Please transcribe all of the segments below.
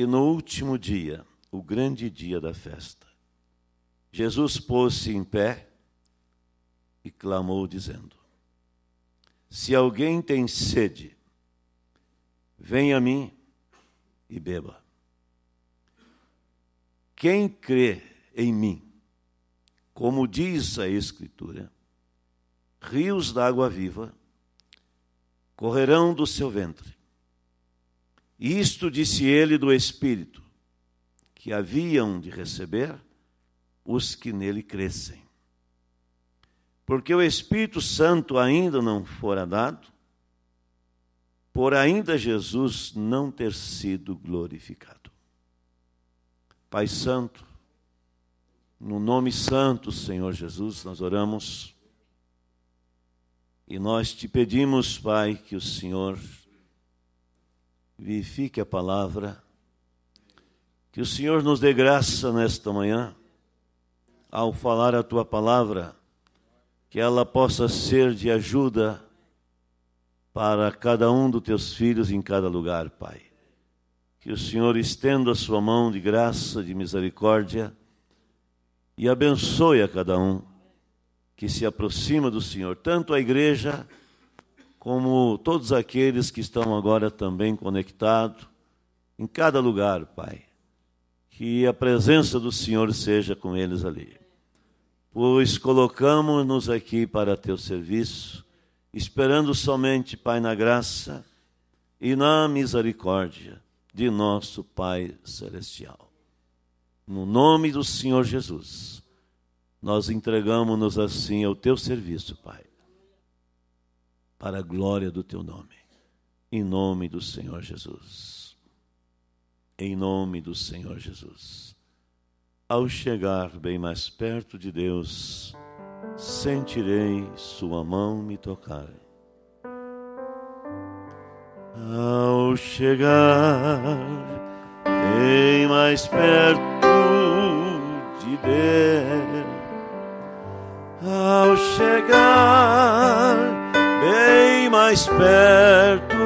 E no último dia, o grande dia da festa, Jesus pôs-se em pé e clamou, dizendo: Se alguém tem sede, venha a mim e beba. Quem crê em mim, como diz a Escritura, rios d'água viva correrão do seu ventre. Isto disse ele do Espírito, que haviam de receber os que nele crescem. Porque o Espírito Santo ainda não fora dado, por ainda Jesus não ter sido glorificado. Pai Santo, no nome santo, Senhor Jesus, nós oramos e nós te pedimos, Pai, que o Senhor Vivifique a palavra. Que o Senhor nos dê graça nesta manhã, ao falar a tua palavra, que ela possa ser de ajuda para cada um dos teus filhos em cada lugar, Pai. Que o Senhor estenda a sua mão de graça, de misericórdia e abençoe a cada um que se aproxima do Senhor, tanto a igreja como todos aqueles que estão agora também conectados, em cada lugar, Pai. Que a presença do Senhor seja com eles ali. Pois colocamos-nos aqui para teu serviço, esperando somente, Pai, na graça e na misericórdia de nosso Pai Celestial. No nome do Senhor Jesus, nós entregamos-nos assim ao teu serviço, Pai para a glória do teu nome. Em nome do Senhor Jesus. Em nome do Senhor Jesus. Ao chegar bem mais perto de Deus, sentirei Sua mão me tocar. Ao chegar bem mais perto de Deus, ao chegar mais perto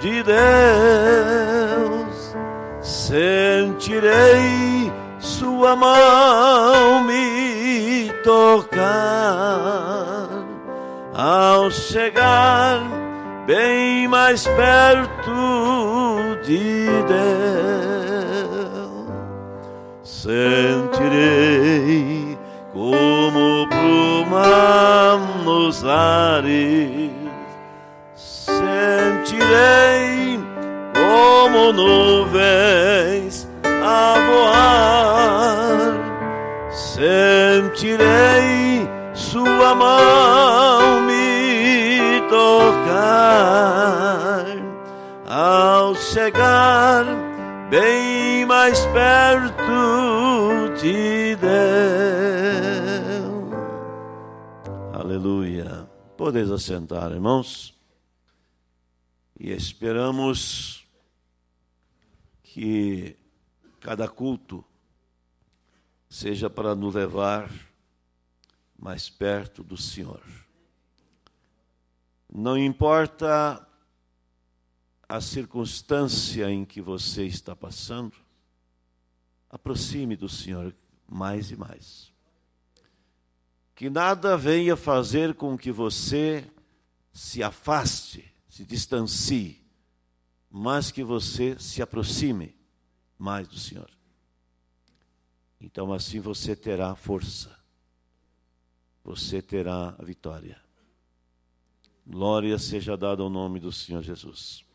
de Deus, sentirei Sua mão me tocar ao chegar bem mais perto de Deus. Sentirei como bruma nos ares virei como nuvens a voar, sentirei sua mão me tocar ao chegar bem mais perto de Deus. Aleluia. Podeis assentar, irmãos. E esperamos que cada culto seja para nos levar mais perto do Senhor. Não importa a circunstância em que você está passando, aproxime do Senhor mais e mais. Que nada venha fazer com que você se afaste se distancie, mas que você se aproxime mais do Senhor. Então, assim você terá força, você terá a vitória. Glória seja dada ao nome do Senhor Jesus.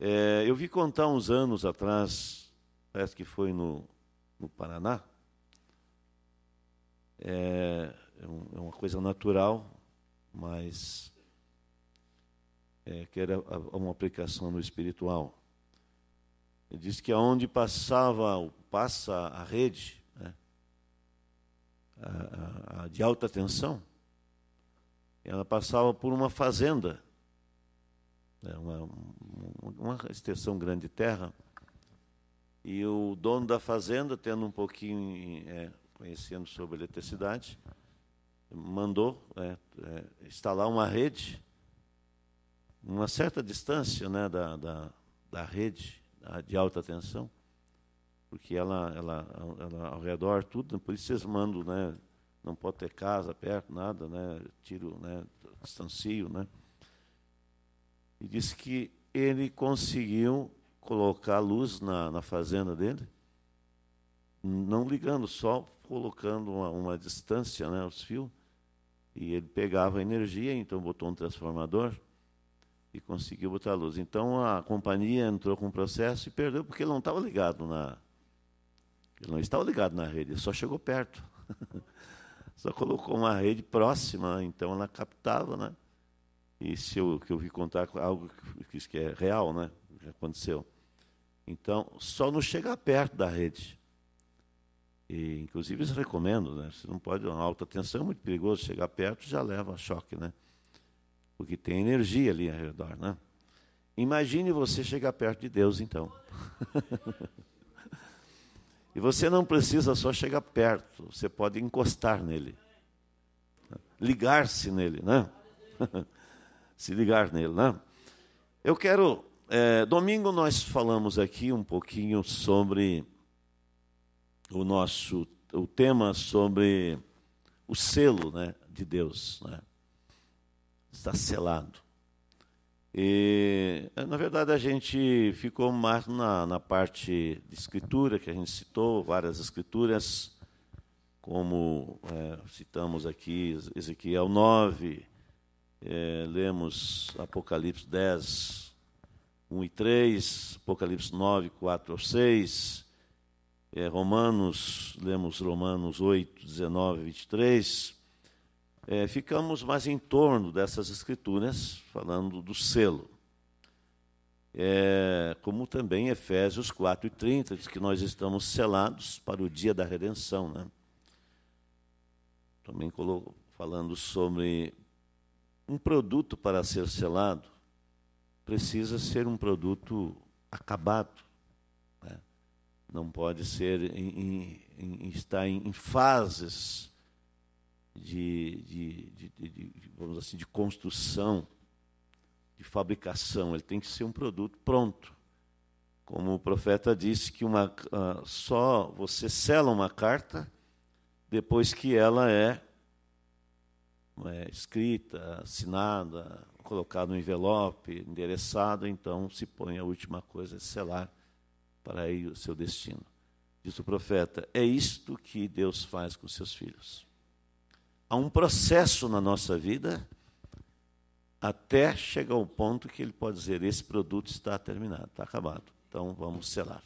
É, eu vi contar uns anos atrás, parece que foi no, no Paraná, é, é, é uma coisa natural, mas é, que era uma aplicação no espiritual. Ele disse que aonde passava, passa a rede né, a, a, de alta tensão, ela passava por uma fazenda, né, uma, uma extensão grande de terra, e o dono da fazenda, tendo um pouquinho, é, conhecendo sobre eletricidade, mandou é, é, instalar uma rede uma certa distância né, da, da, da rede de alta tensão, porque ela, ela, ela ao redor tudo, né, por isso vocês mandam, né, não pode ter casa perto, nada, né, tiro, né, distancio, né. E disse que ele conseguiu colocar luz na, na fazenda dele, não ligando, só colocando uma, uma distância, né, os fios, e ele pegava energia, então botou um transformador, e conseguiu botar a luz. Então a companhia entrou com o processo e perdeu porque ele não estava ligado na ele não estava ligado na rede, ele só chegou perto. só colocou uma rede próxima, então ela captava, né? E se eu que eu vi contar algo que, que é real, né? Que aconteceu. Então, só não chegar perto da rede. E, inclusive, eu recomendo, né? Você não pode, uma alta tensão é muito perigoso, chegar perto já leva choque, né? porque tem energia ali ao redor, né? Imagine você chegar perto de Deus, então. e você não precisa só chegar perto, você pode encostar nele, ligar-se nele, né? Se ligar nele, né? Eu quero. É, domingo nós falamos aqui um pouquinho sobre o nosso o tema sobre o selo, né, de Deus, né? está selado. E, na verdade, a gente ficou mais na, na parte de escritura, que a gente citou várias escrituras, como é, citamos aqui Ezequiel 9, é, lemos Apocalipse 10, 1 e 3, Apocalipse 9, 4 ao 6, é, Romanos, lemos Romanos 8, 19 e 23, é, ficamos mais em torno dessas escrituras, falando do selo. É, como também Efésios 4 e 30, diz que nós estamos selados para o dia da redenção. Né? Também falando sobre um produto para ser selado, precisa ser um produto acabado. Né? Não pode ser em, em, em, estar em, em fases de, de, de, de, vamos assim, de construção, de fabricação. Ele tem que ser um produto pronto. Como o profeta disse que uma, uh, só você sela uma carta depois que ela é, é escrita, assinada, colocada no envelope, endereçada, então se põe a última coisa, é selar para ir o seu destino. Diz o profeta: é isto que Deus faz com seus filhos. Há um processo na nossa vida até chegar ao ponto que ele pode dizer: esse produto está terminado, está acabado, então vamos selar.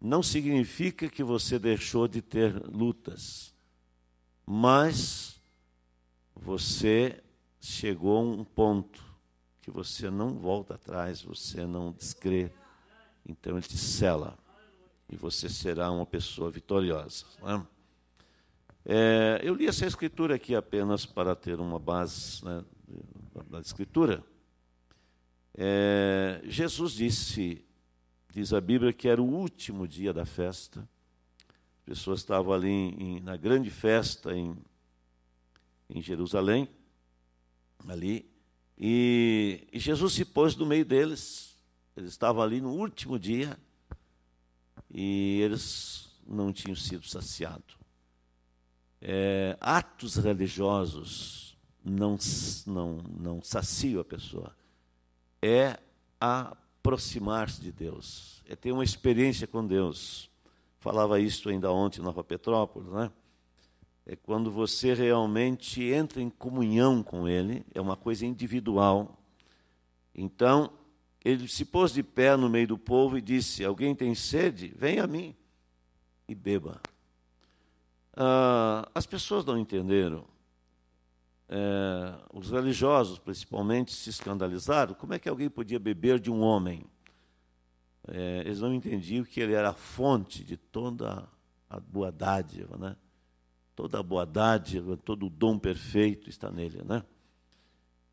Não significa que você deixou de ter lutas, mas você chegou a um ponto que você não volta atrás, você não descrê, então ele te sela e você será uma pessoa vitoriosa. Não é? É, eu li essa escritura aqui apenas para ter uma base né, da escritura. É, Jesus disse, diz a Bíblia, que era o último dia da festa. As pessoas estavam ali em, na grande festa em, em Jerusalém, ali, e, e Jesus se pôs no meio deles. Eles estavam ali no último dia e eles não tinham sido saciados é, atos religiosos não, não, não saciam a pessoa. É aproximar-se de Deus, é ter uma experiência com Deus. Falava isso ainda ontem em Nova Petrópolis, né? É quando você realmente entra em comunhão com Ele, é uma coisa individual. Então, ele se pôs de pé no meio do povo e disse: Alguém tem sede? Venha a mim e beba. Ah, as pessoas não entenderam. É, os religiosos, principalmente, se escandalizaram. Como é que alguém podia beber de um homem? É, eles não entendiam que ele era a fonte de toda a boa dádiva, né? Toda a boa dádiva, todo o dom perfeito está nele, né?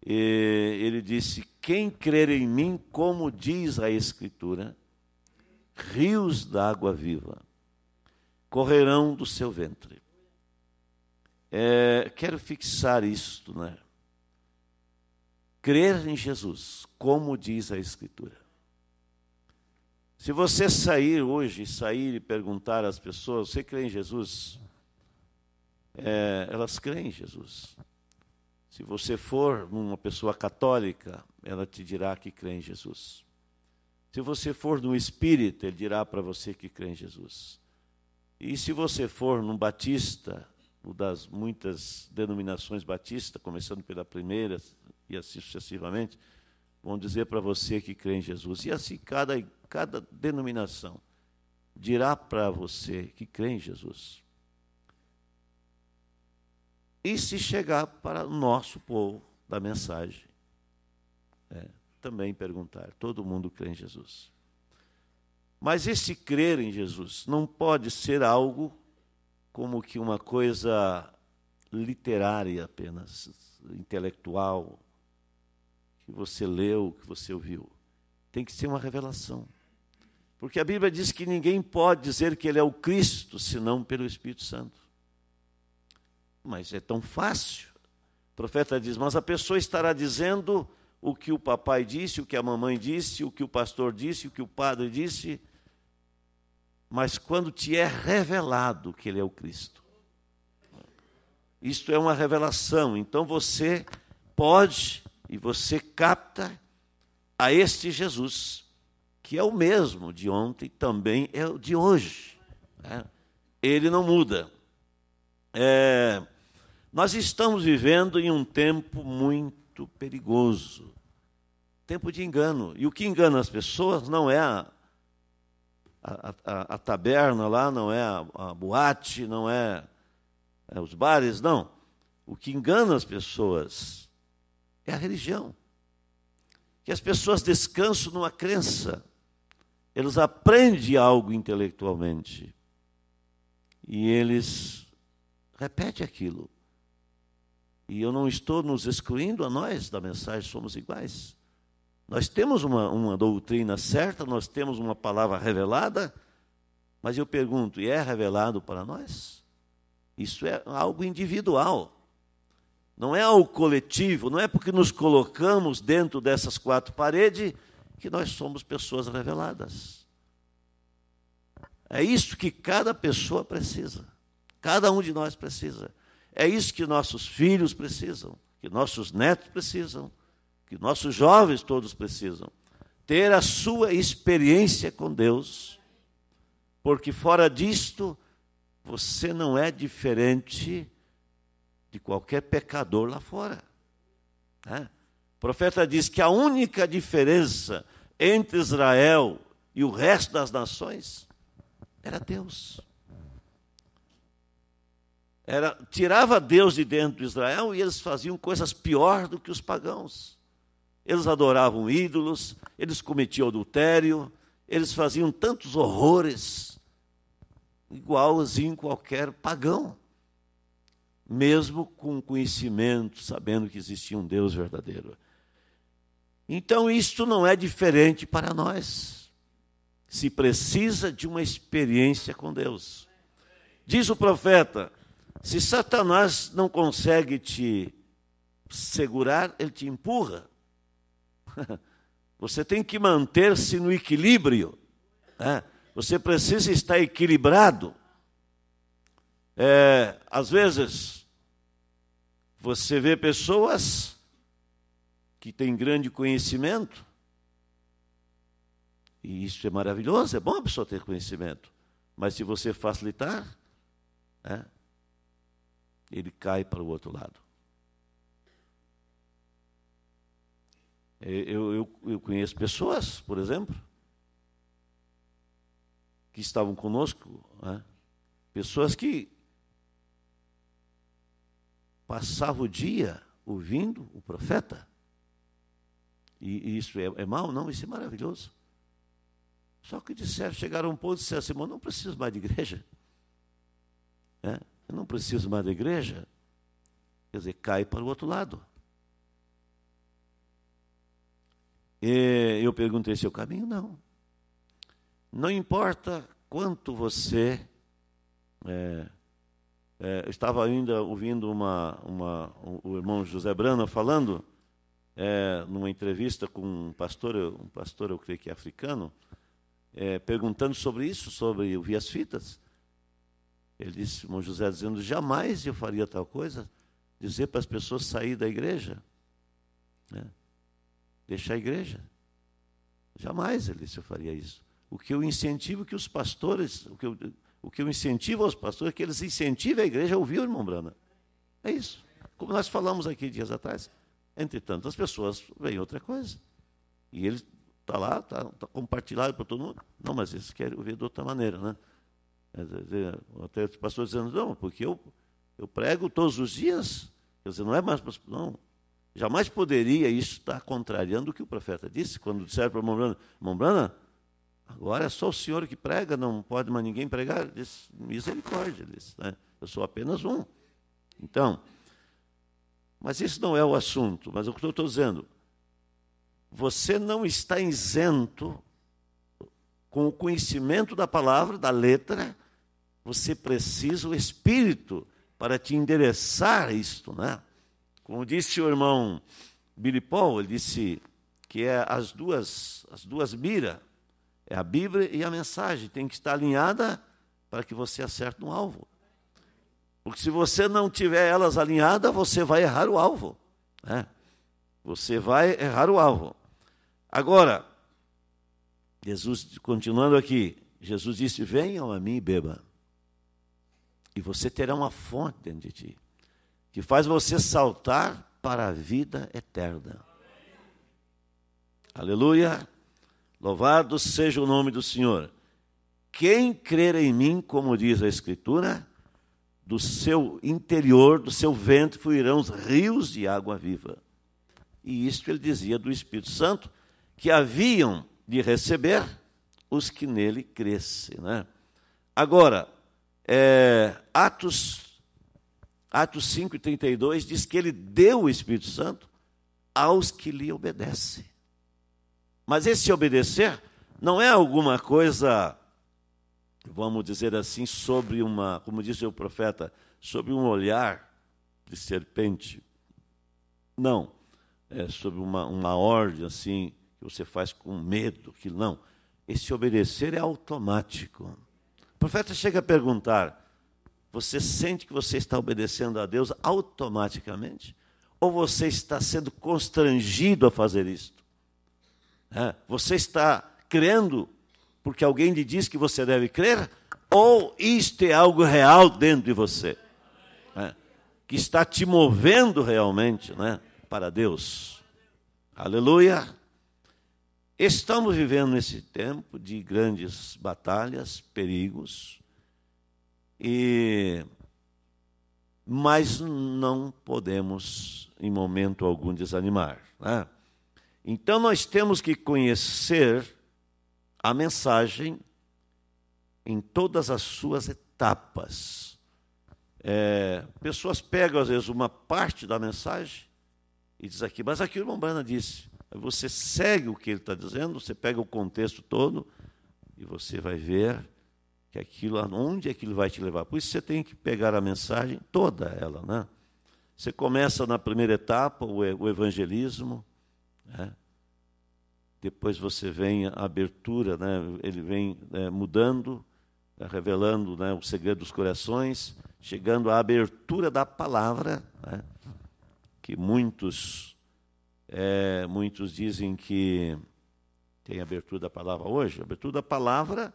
E ele disse: Quem crer em mim, como diz a Escritura, rios da água viva correrão do seu ventre. É, quero fixar isto, né? Crer em Jesus, como diz a Escritura. Se você sair hoje, sair e perguntar às pessoas, você crê em Jesus? É, elas creem em Jesus. Se você for uma pessoa católica, ela te dirá que crê em Jesus. Se você for no Espírito, ele dirá para você que crê em Jesus. E se você for num batista, ou das muitas denominações batista, começando pela primeira e assim sucessivamente, vão dizer para você que crê em Jesus. E assim cada, cada denominação dirá para você que crê em Jesus. E se chegar para o nosso povo da mensagem, é, também perguntar: todo mundo crê em Jesus? Mas esse crer em Jesus não pode ser algo como que uma coisa literária apenas, intelectual, que você leu, que você ouviu. Tem que ser uma revelação. Porque a Bíblia diz que ninguém pode dizer que ele é o Cristo senão pelo Espírito Santo. Mas é tão fácil. O profeta diz: Mas a pessoa estará dizendo o que o papai disse, o que a mamãe disse, o que o pastor disse, o que o padre disse mas quando te é revelado que Ele é o Cristo. Isto é uma revelação, então você pode e você capta a este Jesus, que é o mesmo de ontem, também é o de hoje. Né? Ele não muda. É, nós estamos vivendo em um tempo muito perigoso tempo de engano. E o que engana as pessoas não é a a, a, a taberna lá não é a, a boate, não é, é os bares, não. O que engana as pessoas é a religião. Que as pessoas descansam numa crença. Eles aprendem algo intelectualmente. E eles repetem aquilo. E eu não estou nos excluindo a nós da mensagem, somos iguais. Nós temos uma, uma doutrina certa, nós temos uma palavra revelada, mas eu pergunto, e é revelado para nós? Isso é algo individual, não é algo coletivo, não é porque nos colocamos dentro dessas quatro paredes que nós somos pessoas reveladas. É isso que cada pessoa precisa, cada um de nós precisa. É isso que nossos filhos precisam, que nossos netos precisam, que nossos jovens todos precisam, ter a sua experiência com Deus, porque fora disto você não é diferente de qualquer pecador lá fora. Né? O profeta diz que a única diferença entre Israel e o resto das nações era Deus. Era, tirava Deus de dentro de Israel e eles faziam coisas pior do que os pagãos. Eles adoravam ídolos, eles cometiam adultério, eles faziam tantos horrores, igualzinho qualquer pagão, mesmo com conhecimento, sabendo que existia um Deus verdadeiro. Então, isto não é diferente para nós. Se precisa de uma experiência com Deus. Diz o profeta: se Satanás não consegue te segurar, ele te empurra. Você tem que manter-se no equilíbrio. Né? Você precisa estar equilibrado. É, às vezes, você vê pessoas que têm grande conhecimento, e isso é maravilhoso, é bom a pessoa ter conhecimento, mas se você facilitar, né, ele cai para o outro lado. É, eu, eu, eu conheço pessoas, por exemplo, que estavam conosco, né? pessoas que passavam o dia ouvindo o profeta. E, e isso é, é mal? Não, isso é maravilhoso. Só que disseram, chegaram a um ponto e disseram assim, não preciso mais de igreja. É? Eu não preciso mais da igreja. Quer dizer, cai para o outro lado. E eu perguntei se é o caminho? Não. Não importa quanto você. É, é, estava ainda ouvindo uma, uma, o irmão José Brana falando, é, numa entrevista com um pastor, um pastor, eu creio que é africano, é, perguntando sobre isso, sobre o as fitas. Ele disse, irmão José, dizendo: jamais eu faria tal coisa, dizer para as pessoas sair da igreja. Né? deixar a igreja. Jamais, Alice, eu faria isso. O que eu incentivo que os pastores, o que eu, o que eu incentivo aos pastores, é que eles incentivem a igreja a ouvir o irmão Brana. É isso. Como nós falamos aqui dias atrás, entre tantas pessoas vem outra coisa. E ele está lá, está tá compartilhado para todo mundo. Não, mas eles querem ouvir de outra maneira, né? Até os pastores dizendo, não, porque eu, eu prego todos os dias. Quer dizer, não é mais. Não, Jamais poderia isso estar contrariando o que o profeta disse, quando disseram para Mombrana, Mombrana, agora é só o senhor que prega, não pode mais ninguém pregar. Ele disse, misericórdia, ele disse, né? eu sou apenas um. Então, mas isso não é o assunto, mas é o que eu estou dizendo, você não está isento com o conhecimento da palavra, da letra, você precisa o Espírito para te endereçar isto, né? Como disse o irmão Billy Paul, ele disse que é as duas, as duas miras, é a Bíblia e a mensagem, tem que estar alinhada para que você acerte um alvo. Porque se você não tiver elas alinhadas, você vai errar o alvo. Né? Você vai errar o alvo. Agora, Jesus, continuando aqui, Jesus disse: Venham a mim e beba, e você terá uma fonte dentro de ti que faz você saltar para a vida eterna. Aleluia! Louvado seja o nome do Senhor. Quem crer em mim, como diz a Escritura, do seu interior, do seu ventre, fluirão os rios de água viva. E isto ele dizia do Espírito Santo, que haviam de receber os que nele crescem. Né? Agora, é, Atos Atos 5:32 diz que ele deu o Espírito Santo aos que lhe obedecem. Mas esse obedecer não é alguma coisa, vamos dizer assim, sobre uma, como disse o profeta, sobre um olhar de serpente. Não. É sobre uma, uma ordem assim, que você faz com medo, que não. Esse obedecer é automático. O profeta chega a perguntar: você sente que você está obedecendo a Deus automaticamente? Ou você está sendo constrangido a fazer isto? É, você está crendo porque alguém lhe diz que você deve crer? Ou isto é algo real dentro de você? É, que está te movendo realmente né, para Deus. Aleluia! Estamos vivendo nesse tempo de grandes batalhas, perigos e mas não podemos em momento algum desanimar. Né? Então nós temos que conhecer a mensagem em todas as suas etapas. É, pessoas pegam às vezes uma parte da mensagem e diz aqui, mas aqui o Lombana disse. você segue o que ele está dizendo, você pega o contexto todo e você vai ver que aquilo, onde aquilo é vai te levar. Por isso você tem que pegar a mensagem toda ela, né? Você começa na primeira etapa o evangelismo, né? depois você vem a abertura, né? Ele vem é, mudando, é, revelando né, o segredo dos corações, chegando à abertura da palavra, né? que muitos é, muitos dizem que tem abertura da palavra hoje. A abertura da palavra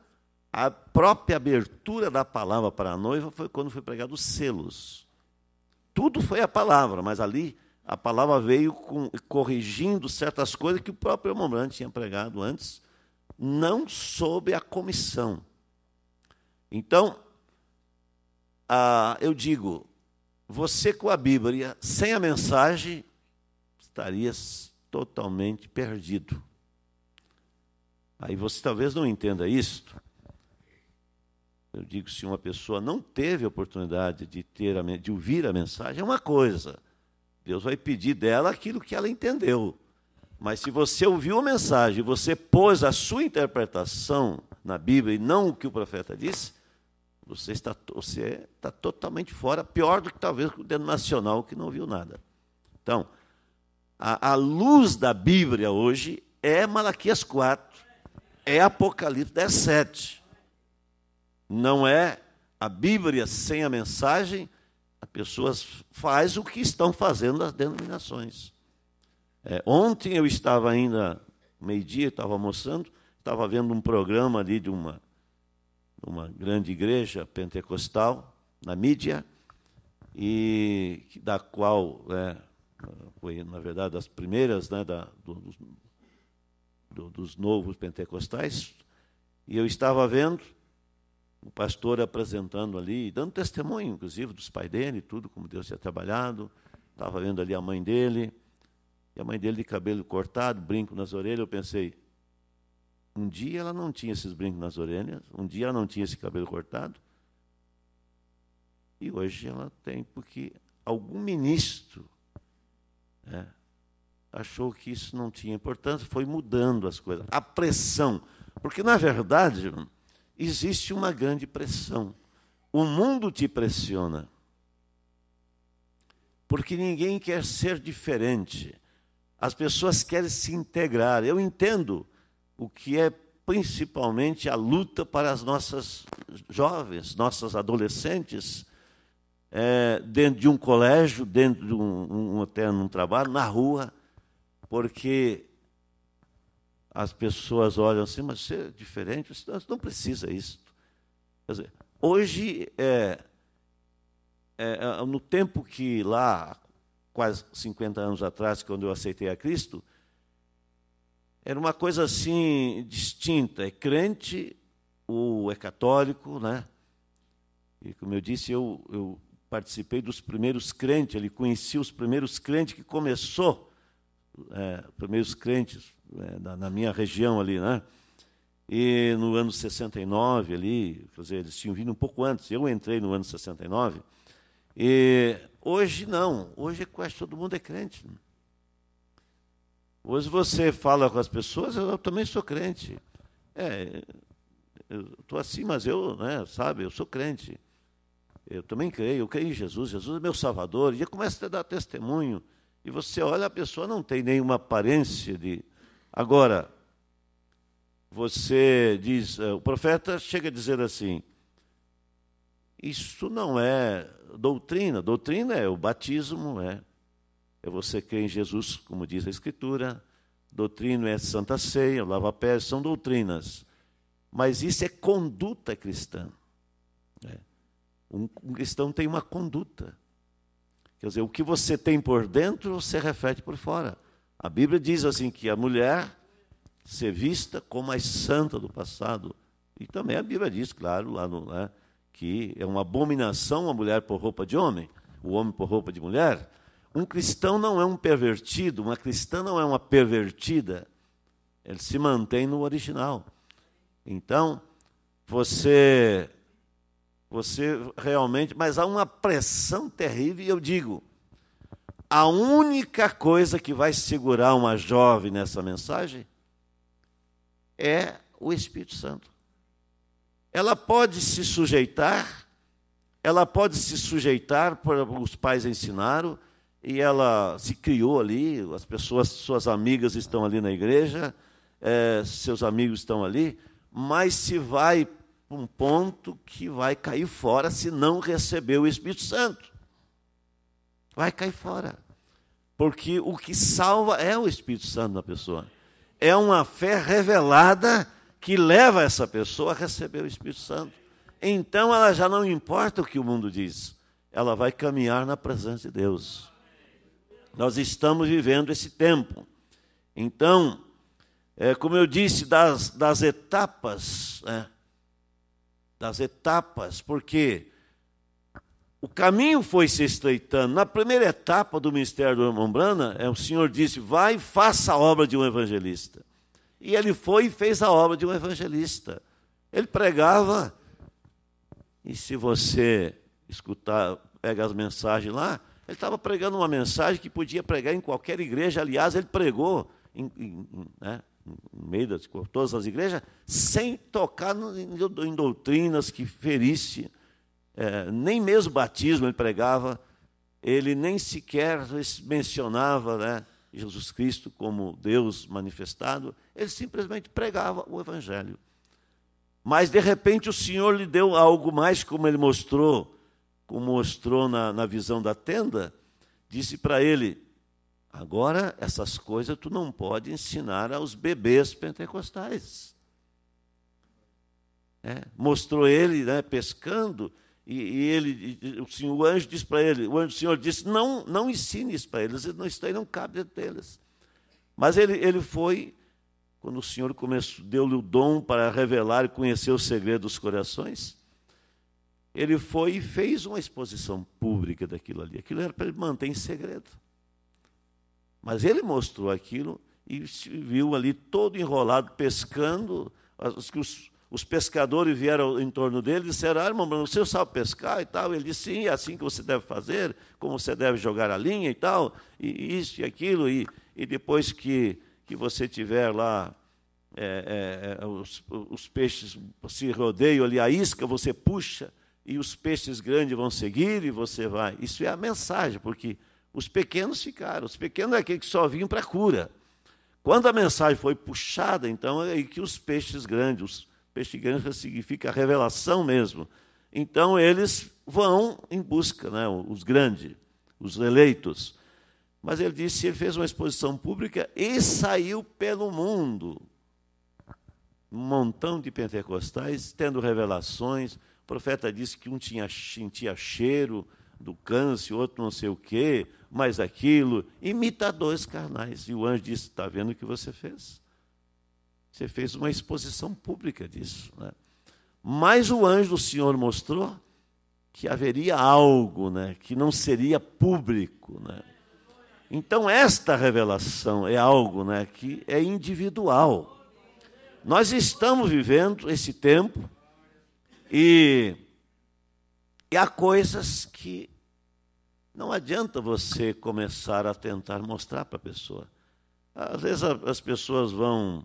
a própria abertura da palavra para a noiva foi quando foi pregado os selos. Tudo foi a palavra, mas ali a palavra veio com, corrigindo certas coisas que o próprio Mombrante tinha pregado antes, não sob a comissão. Então, ah, eu digo, você com a Bíblia, sem a mensagem, estaria totalmente perdido. Aí você talvez não entenda isto, eu digo, se uma pessoa não teve a oportunidade de, ter a, de ouvir a mensagem, é uma coisa. Deus vai pedir dela aquilo que ela entendeu. Mas se você ouviu a mensagem, você pôs a sua interpretação na Bíblia e não o que o profeta disse, você está, você está totalmente fora, pior do que talvez o nacional que não viu nada. Então, a, a luz da Bíblia hoje é Malaquias 4, é Apocalipse 17 não é a Bíblia sem a mensagem, as pessoas faz o que estão fazendo as denominações. É, ontem eu estava ainda, meio-dia, estava almoçando, estava vendo um programa ali de uma, uma grande igreja pentecostal na mídia, e da qual é, foi, na verdade, das primeiras né, da, do, do, dos novos pentecostais, e eu estava vendo, o pastor apresentando ali, dando testemunho, inclusive, dos pais dele, tudo, como Deus tinha trabalhado. Estava vendo ali a mãe dele, e a mãe dele de cabelo cortado, brinco nas orelhas. Eu pensei, um dia ela não tinha esses brincos nas orelhas, um dia ela não tinha esse cabelo cortado, e hoje ela tem, porque algum ministro né, achou que isso não tinha importância, foi mudando as coisas. A pressão. Porque, na verdade, irmão, existe uma grande pressão. O mundo te pressiona. Porque ninguém quer ser diferente. As pessoas querem se integrar. Eu entendo o que é principalmente a luta para as nossas jovens, nossas adolescentes, é, dentro de um colégio, dentro de um, um, até num trabalho, na rua, porque as pessoas olham assim, mas você é diferente, não precisa isso. Quer dizer, hoje, é, é, é no tempo que lá, quase 50 anos atrás, quando eu aceitei a Cristo, era uma coisa assim distinta. É crente ou é católico, né? E como eu disse, eu, eu participei dos primeiros crentes, ele conhecia os primeiros crentes que começou, é, primeiros crentes, é, né, da, na minha região ali, né? E no ano 69 ali, quer dizer, eles tinham vindo um pouco antes. Eu entrei no ano 69. E hoje não. Hoje é quase todo mundo é crente. Hoje você fala com as pessoas, eu também sou crente. É, eu estou assim, mas eu, né, sabe, eu sou crente. Eu também creio, eu creio em Jesus, Jesus é meu Salvador. E já começa a dar testemunho. E você olha, a pessoa não tem nenhuma aparência de, Agora, você diz, eh, o profeta chega a dizer assim: Isso não é doutrina, doutrina é o batismo, é, é você crer em Jesus, como diz a Escritura, doutrina é santa ceia, lava pés, são doutrinas. Mas isso é conduta cristã. Né? Um, um cristão tem uma conduta. Quer dizer, o que você tem por dentro, você reflete por fora. A Bíblia diz assim que a mulher ser vista como a santa do passado. E também a Bíblia diz, claro, lá no, né, que é uma abominação a mulher por roupa de homem, o homem por roupa de mulher. Um cristão não é um pervertido, uma cristã não é uma pervertida. Ele se mantém no original. Então, você você realmente, mas há uma pressão terrível, e eu digo, a única coisa que vai segurar uma jovem nessa mensagem é o Espírito Santo. Ela pode se sujeitar, ela pode se sujeitar, para os pais ensinaram, e ela se criou ali, as pessoas, suas amigas estão ali na igreja, é, seus amigos estão ali, mas se vai para um ponto que vai cair fora se não receber o Espírito Santo vai cair fora. Porque o que salva é o Espírito Santo na pessoa. É uma fé revelada que leva essa pessoa a receber o Espírito Santo. Então ela já não importa o que o mundo diz, ela vai caminhar na presença de Deus. Nós estamos vivendo esse tempo. Então, é, como eu disse, das, das etapas, né? das etapas, porque o caminho foi se estreitando. Na primeira etapa do ministério do irmão Brana, é, o Senhor disse: vai e faça a obra de um evangelista. E ele foi e fez a obra de um evangelista. Ele pregava. E se você escutar, pega as mensagens lá, ele estava pregando uma mensagem que podia pregar em qualquer igreja. Aliás, ele pregou em, em, né, meio de todas as igrejas, sem tocar em doutrinas que ferisse é, nem mesmo batismo ele pregava, ele nem sequer mencionava né, Jesus Cristo como Deus manifestado, ele simplesmente pregava o Evangelho. Mas, de repente, o Senhor lhe deu algo mais, como ele mostrou, como mostrou na, na visão da tenda, disse para ele: Agora, essas coisas tu não pode ensinar aos bebês pentecostais. É, mostrou ele né, pescando, e, ele, o, senhor, o anjo disse para ele, o, anjo, senhor disse, não, não ensine isso para eles, não, isso aí não cabe dentro deles. Mas ele, ele foi, quando o senhor começou, deu-lhe o dom para revelar e conhecer o segredo dos corações, ele foi e fez uma exposição pública daquilo ali. Aquilo era para ele manter em segredo. Mas ele mostrou aquilo e se viu ali todo enrolado, pescando, os, os, os pescadores vieram em torno dele e disseram: ah, irmão, você sabe pescar e tal? Ele disse: sim, é assim que você deve fazer, como você deve jogar a linha e tal, e isso e aquilo. E, e depois que, que você tiver lá é, é, é os, os peixes se rodeiam ali, a isca você puxa e os peixes grandes vão seguir e você vai. Isso é a mensagem, porque os pequenos ficaram, os pequenos é aquele que só vinham para a cura. Quando a mensagem foi puxada, então é que os peixes grandes, os granja significa revelação mesmo. Então eles vão em busca, né, os grandes, os eleitos. Mas ele disse, ele fez uma exposição pública e saiu pelo mundo. Um montão de pentecostais tendo revelações. O profeta disse que um tinha, sentia cheiro do câncer, outro não sei o quê, mais aquilo. Imitadores carnais. E o anjo disse: Está vendo o que você fez? Você fez uma exposição pública disso. Né? Mas o anjo do Senhor mostrou que haveria algo né, que não seria público. Né? Então, esta revelação é algo né, que é individual. Nós estamos vivendo esse tempo e, e há coisas que não adianta você começar a tentar mostrar para a pessoa. Às vezes as pessoas vão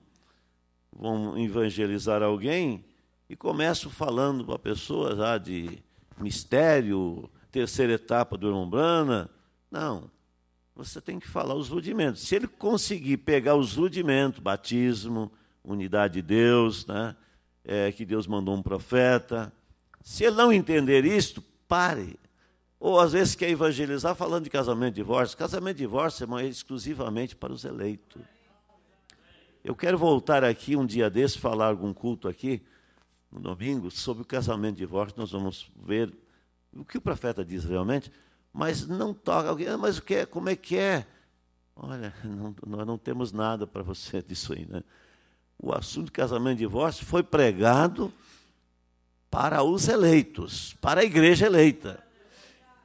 vão evangelizar alguém e começo falando para a pessoa de mistério, terceira etapa do Irmão Não. Você tem que falar os rudimentos. Se ele conseguir pegar os rudimentos, batismo, unidade de Deus, né? É, que Deus mandou um profeta. Se ele não entender isto, pare. Ou às vezes quer evangelizar falando de casamento e divórcio. Casamento e divórcio é exclusivamente para os eleitos. Eu quero voltar aqui um dia desse, falar algum culto aqui, no domingo, sobre o casamento e divórcio. Nós vamos ver o que o profeta diz realmente, mas não toca alguém, ah, mas o que é, como é que é? Olha, não, nós não temos nada para você disso aí, né? O assunto de casamento e divórcio foi pregado para os eleitos, para a igreja eleita.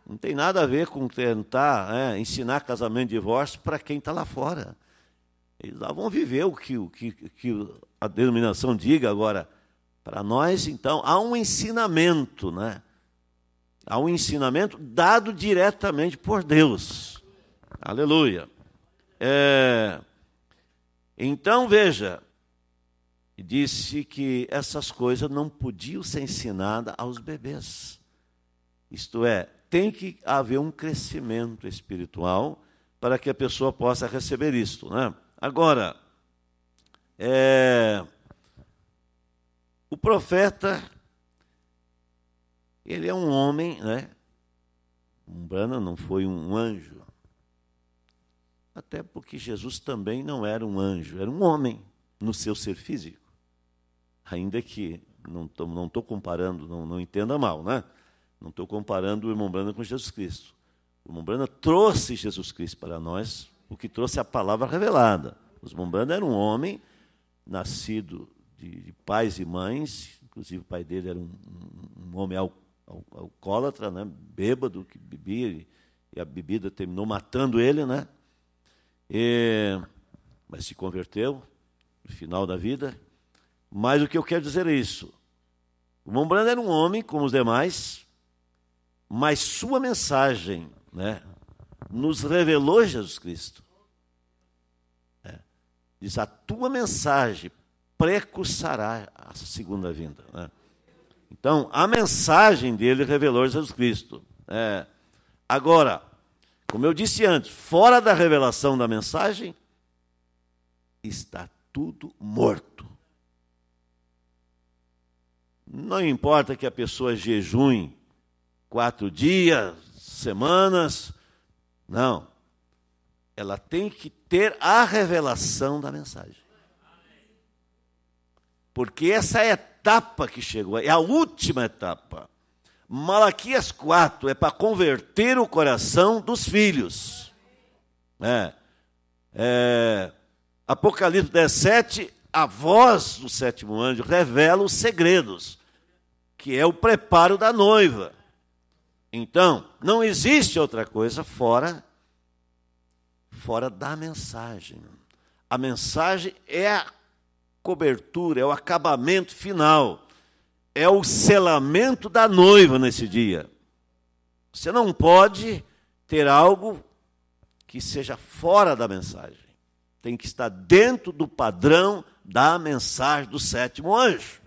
Não tem nada a ver com tentar é, ensinar casamento e divórcio para quem está lá fora. Eles lá vão viver o que, o que, que a denominação diga agora. Para nós, então, há um ensinamento, né? Há um ensinamento dado diretamente por Deus. Aleluia. É... Então, veja, disse que essas coisas não podiam ser ensinadas aos bebês. Isto é, tem que haver um crescimento espiritual para que a pessoa possa receber isto, né? Agora, é, o profeta, ele é um homem, né? Um Brana não foi um anjo. Até porque Jesus também não era um anjo, era um homem no seu ser físico. Ainda que, não estou não tô comparando, não, não entenda mal, né? Não estou comparando o irmão Brana com Jesus Cristo. O irmão Brana trouxe Jesus Cristo para nós o que trouxe a palavra revelada. Os Mumbanda era um homem nascido de, de, pais e mães, inclusive o pai dele era um, um homem al, al, alcoólatra, né? bêbado, que bebia, e a bebida terminou matando ele, né? E, mas se converteu no final da vida. Mas o que eu quero dizer é isso. O Mumbrando era um homem, como os demais, mas sua mensagem, né? nos revelou Jesus Cristo. É. Diz: a tua mensagem precursará a segunda vinda. Né? Então, a mensagem dele revelou Jesus Cristo. É. Agora, como eu disse antes, fora da revelação da mensagem, está tudo morto. Não importa que a pessoa jejum quatro dias, semanas, não. Ela tem que ter a revelação da mensagem. Porque essa é etapa que chegou, é a última etapa. Malaquias 4 é para converter o coração dos filhos. É. É. Apocalipse 17, a voz do sétimo anjo revela os segredos, que é o preparo da noiva. Então, não existe outra coisa fora fora da mensagem. A mensagem é a cobertura, é o acabamento final, é o selamento da noiva nesse dia. Você não pode ter algo que seja fora da mensagem. Tem que estar dentro do padrão da mensagem do sétimo anjo.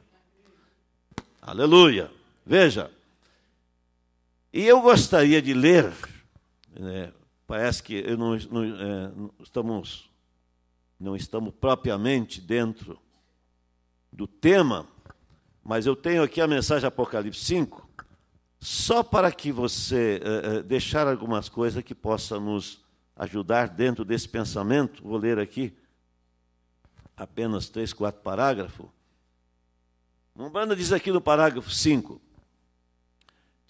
Aleluia. Veja, e eu gostaria de ler, né, parece que não, não, é, estamos, não estamos propriamente dentro do tema, mas eu tenho aqui a mensagem Apocalipse 5, só para que você é, é, deixar algumas coisas que possa nos ajudar dentro desse pensamento. Vou ler aqui apenas três, quatro parágrafos. Umbanda diz aqui no parágrafo 5: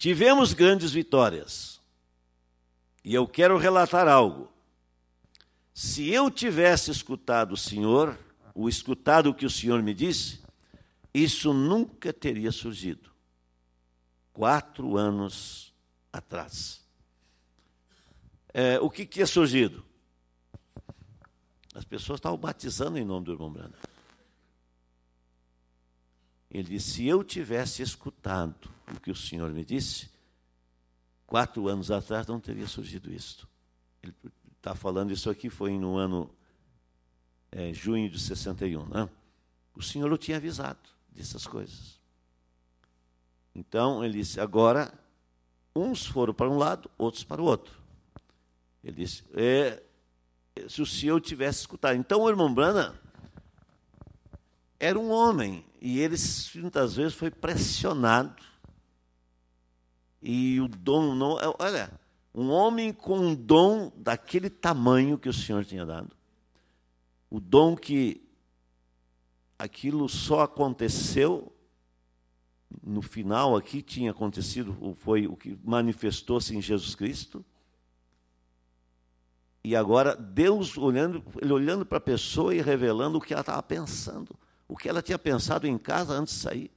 Tivemos grandes vitórias. E eu quero relatar algo. Se eu tivesse escutado o Senhor, o escutado que o Senhor me disse, isso nunca teria surgido. Quatro anos atrás. É, o que tinha surgido? As pessoas estavam batizando em nome do irmão Branham. Ele disse: Se eu tivesse escutado o que o Senhor me disse, quatro anos atrás não teria surgido isso. Ele está falando isso aqui, foi no ano é, junho de 61. Né? O Senhor o tinha avisado dessas coisas. Então ele disse: Agora, uns foram para um lado, outros para o outro. Ele disse: é, Se o Senhor tivesse escutado. Então o irmão Brana era um homem e ele muitas vezes foi pressionado. E o dom não. É, olha, um homem com um dom daquele tamanho que o Senhor tinha dado, o dom que aquilo só aconteceu no final aqui tinha acontecido, foi o que manifestou-se em Jesus Cristo. E agora Deus olhando, ele olhando para a pessoa e revelando o que ela estava pensando o que ela tinha pensado em casa antes de sair.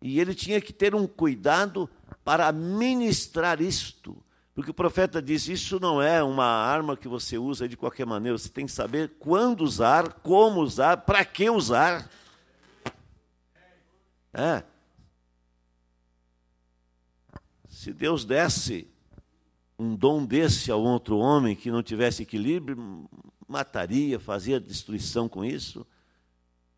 E ele tinha que ter um cuidado para ministrar isto. Porque o profeta diz: Isso não é uma arma que você usa de qualquer maneira. Você tem que saber quando usar, como usar, para que usar. É. Se Deus desse um dom desse a outro homem que não tivesse equilíbrio, mataria, fazia destruição com isso.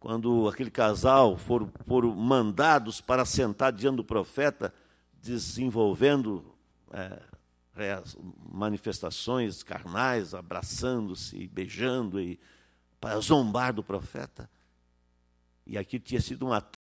Quando aquele casal foram, foram mandados para sentar diante do profeta, desenvolvendo é, manifestações carnais, abraçando-se beijando, e, para zombar do profeta. E aqui tinha sido um